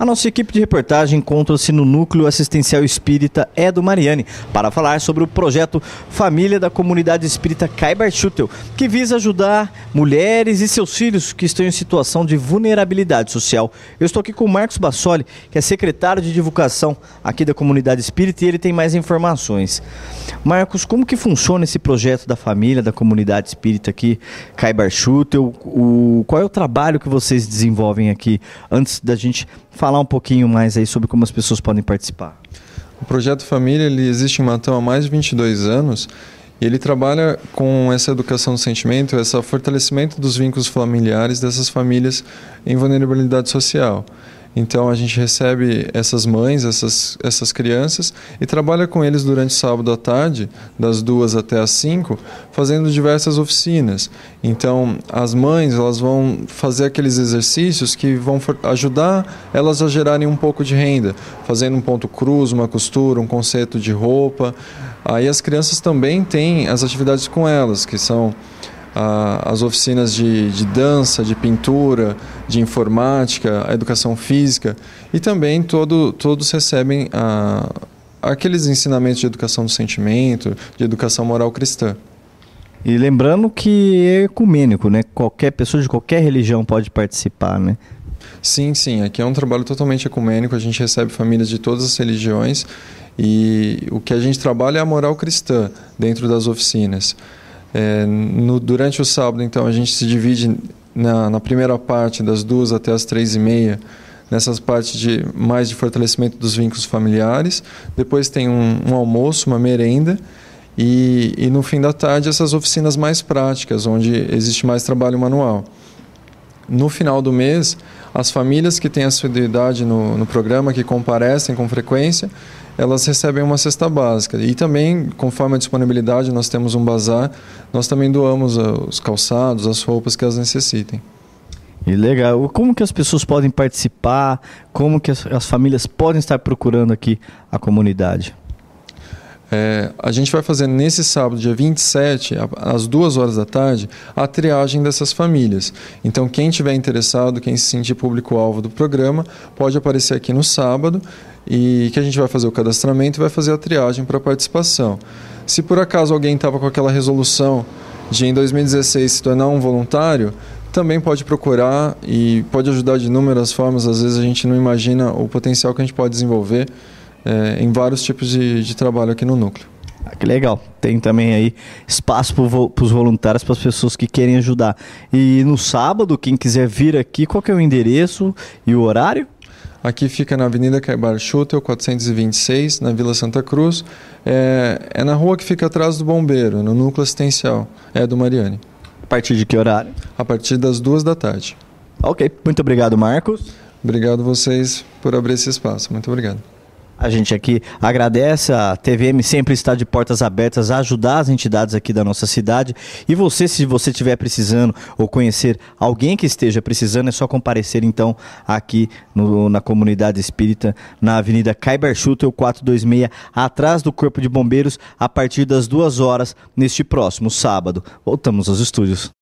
A nossa equipe de reportagem encontra-se no Núcleo Assistencial Espírita Edo Mariani para falar sobre o projeto Família da Comunidade Espírita Kaibar Schutel, que visa ajudar mulheres e seus filhos que estão em situação de vulnerabilidade social. Eu estou aqui com o Marcos Bassoli, que é secretário de divulgação aqui da Comunidade Espírita e ele tem mais informações. Marcos, como que funciona esse projeto da família, da comunidade espírita aqui, Kaibar Schutel? O, qual é o trabalho que vocês desenvolvem aqui antes da gente falar falar um pouquinho mais aí sobre como as pessoas podem participar. O Projeto Família ele existe em Matão há mais de 22 anos e ele trabalha com essa educação do sentimento, esse fortalecimento dos vínculos familiares dessas famílias em vulnerabilidade social. Então a gente recebe essas mães, essas, essas crianças e trabalha com eles durante sábado à tarde, das duas até às cinco, fazendo diversas oficinas. Então as mães elas vão fazer aqueles exercícios que vão ajudar elas a gerarem um pouco de renda, fazendo um ponto cruz, uma costura, um conceito de roupa. Aí as crianças também têm as atividades com elas, que são as oficinas de, de dança, de pintura, de informática, a educação física e também todo, todos recebem aqueles ensinamentos de educação do sentimento, de educação moral cristã. E lembrando que é ecumênico, né? Qualquer pessoa de qualquer religião pode participar, né? Sim, sim. Aqui é um trabalho totalmente ecumênico. A gente recebe famílias de todas as religiões e o que a gente trabalha é a moral cristã dentro das oficinas. É, no, durante o sábado, então, a gente se divide na, na primeira parte, das duas até as três e meia, nessas partes de mais de fortalecimento dos vínculos familiares. Depois tem um, um almoço, uma merenda. E, e, no fim da tarde, essas oficinas mais práticas, onde existe mais trabalho manual. No final do mês, as famílias que têm assiduidade no, no programa, que comparecem com frequência, elas recebem uma cesta básica. E também, conforme a disponibilidade, nós temos um bazar, nós também doamos eh, os calçados, as roupas que elas necessitem. E legal. Como que as pessoas podem participar? Como que as, as famílias podem estar procurando aqui a comunidade? É, a gente vai fazer nesse sábado, dia 27, às duas horas da tarde, a triagem dessas famílias. Então, quem tiver interessado, quem se sentir público-alvo do programa, pode aparecer aqui no sábado e que a gente vai fazer o cadastramento e vai fazer a triagem para participação. Se por acaso alguém estava com aquela resolução de em 2016 se tornar um voluntário, também pode procurar e pode ajudar de inúmeras formas. Às vezes a gente não imagina o potencial que a gente pode desenvolver é, em vários tipos de, de trabalho aqui no núcleo. Ah, que legal. Tem também aí espaço para os voluntários, para as pessoas que querem ajudar. E no sábado, quem quiser vir aqui, qual é o endereço e o horário? Aqui fica na Avenida Caibar Schutel, 426, na Vila Santa Cruz. É, é, na rua que fica atrás do bombeiro, no núcleo assistencial. É do Mariane. A partir de que horário? A partir das duas da tarde. Ok, muito obrigado, Marcos. Obrigado vocês por abrir esse espaço. Muito obrigado. A gente aqui agradece, a TVM sempre está de portas abertas a ajudar as entidades aqui da nossa cidade. E você, se você estiver precisando ou conhecer alguém que esteja precisando, é só comparecer então aqui no, na comunidade espírita, na Avenida Caiber Schutel 426, atrás do Corpo de Bombeiros, a partir das duas horas neste próximo sábado. Voltamos aos estúdios.